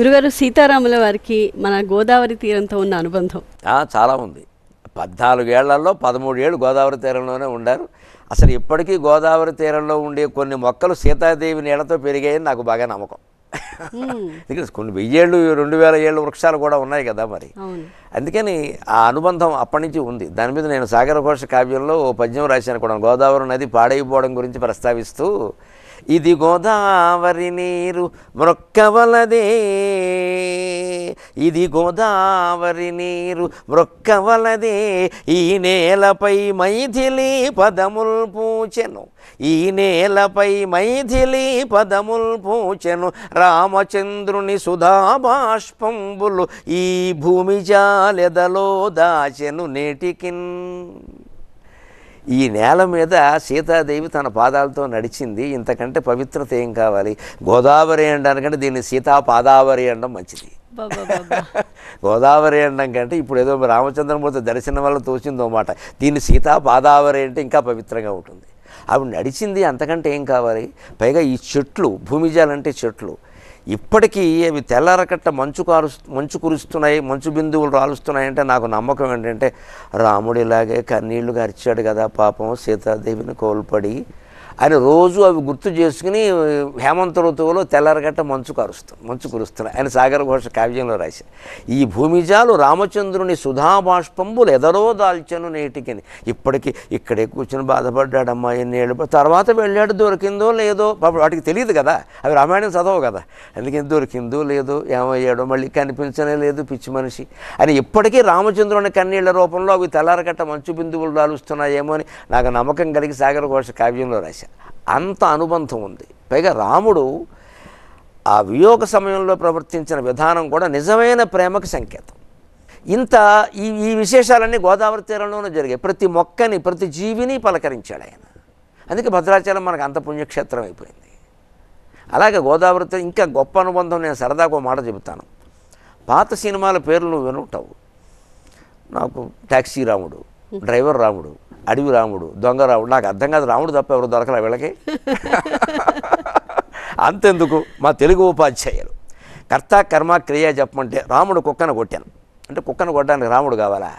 గురుగారు సీతారాముల వారికి మన గోదావరి తీరంతో ఉన్న అనుబంధం చాలా ఉంది పద్నాలుగు పదమూడు ఏళ్ళు గోదావరి తీరంలోనే ఉండారు అసలు ఇప్పటికీ గోదావరి తీరంలో ఉండే కొన్ని మొక్కలు సీతాదేవి నీళ్లతో పెరిగాయని నాకు బాగా నమ్మకం ఎందుకంటే కొన్ని వెయ్యేళ్ళు రెండు వేల ఏళ్ళు వృక్షాలు కూడా ఉన్నాయి కదా మరి అందుకని ఆ అనుబంధం అప్పటి నుంచి ఉంది దాని మీద నేను సాగర ఘోష కావ్యంలో ఓ పద్యం రాశాను కూడా గోదావరి నది పాడైపోవడం గురించి ప్రస్తావిస్తూ ఇది గోదావరి నీరు మొక్కవలదే ఇది గోదావరి నీరు మొక్కవలదే ఈ నేలపై మైథిలి పదముల్ పూచెను ఈ నేలపై మైథిలి పదముల్ పూచెను రామచంద్రుని సుధాబాష్పంబులు ఈ భూమి జాలెదలో దాచెను నేటికిన్ ఈ నేల మీద సీతాదేవి తన పాదాలతో నడిచింది ఇంతకంటే పవిత్రత ఏం కావాలి గోదావరి అనడానికంటే దీన్ని సీతా పాదావరి అనడం మంచిది గోదావరి అండం కంటే ఇప్పుడు ఏదో రామచంద్రమూర్తి దర్శనం వల్ల తోచిందో మాట దీన్ని సీతా పాదావరి అంటే ఇంకా పవిత్రంగా ఉంటుంది అవి నడిచింది అంతకంటే ఏం కావాలి పైగా ఈ చెట్లు భూమిజాలంటే చెట్లు ఇప్పటికీ అవి తెల్లారకట్ట మంచు కారు మంచు కురుస్తున్నాయి మంచు బిందువులు రాలుస్తున్నాయంటే నాకు నమ్మకం ఏంటంటే రాముడు ఇలాగే కన్నీళ్లు గరిచాడు కదా పాపం సీతాదేవిని కోల్పడి అని రోజు అవి గుర్తు చేసుకుని హేమంత ఋతువులో తెల్లరగట్ట మంచు కరుస్తాం మంచు కురుస్తున్నాయి ఆయన సాగర ఘోష కావ్యంలో రాశారు ఈ భూమిజాలు రామచంద్రుని సుధాబాష్పంబులు ఎదరో దాల్చను నేటికి ఇప్పటికీ ఇక్కడే కూర్చొని బాధపడ్డాడమ్మా ఎన్నేళ్ళు తర్వాత వెళ్ళాడు దొరికిందో లేదో వాటికి తెలియదు కదా అవి రామాయణం చదవవు కదా అందుకని దొరికిందో లేదో ఏమయ్యాడో మళ్ళీ కనిపించనే లేదు పిచ్చి మనిషి అని ఇప్పటికీ రామచంద్రుని కన్నీళ్ల రూపంలో అవి తెల్లరగట్ట మంచు బిందువులు దాలుస్తున్నాయేమో అని నాకు నమ్మకం కలిగి సాగర ఘోష కావ్యంలో రాశారు చేశారు అంత అనుబంధం ఉంది పైగా రాముడు ఆ వియోగ సమయంలో ప్రవర్తించిన విధానం కూడా నిజమైన ప్రేమకు సంకేతం ఇంత ఈ ఈ విశేషాలన్నీ గోదావరి తీరంలోనూ జరిగాయి ప్రతి మొక్కని ప్రతి జీవిని పలకరించాడు ఆయన అందుకే భద్రాచలం మనకు అంత పుణ్యక్షేత్రం అయిపోయింది అలాగే తీరం ఇంకా గొప్ప అనుబంధం నేను సరదాకు ఒక మాట చెబుతాను పాత సినిమాల పేర్లు నువ్వు వినుంటావు నాకు ట్యాక్సీ రాముడు డ్రైవర్ రాముడు అడవి రాముడు దొంగ రాముడు నాకు అర్థం కాదు రాముడు తప్ప ఎవరు దొరకరా వీళ్ళకి అంతెందుకు మా తెలుగు ఉపాధ్యాయులు కర్త కర్మ క్రియ చెప్పమంటే రాముడు కుక్కను కొట్టాను అంటే కుక్కను కొట్టడానికి రాముడు కావాలా